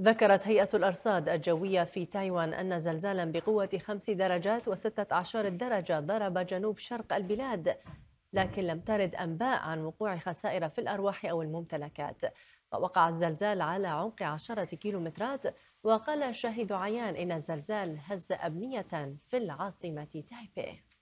ذكرت هيئة الأرصاد الجوية في تايوان أن زلزالا بقوة خمس درجات وستة عشر درجة ضرب جنوب شرق البلاد لكن لم ترد أنباء عن وقوع خسائر في الأرواح أو الممتلكات ووقع الزلزال على عمق عشرة كيلومترات وقال شاهد عيان إن الزلزال هز أبنية في العاصمة تايبيه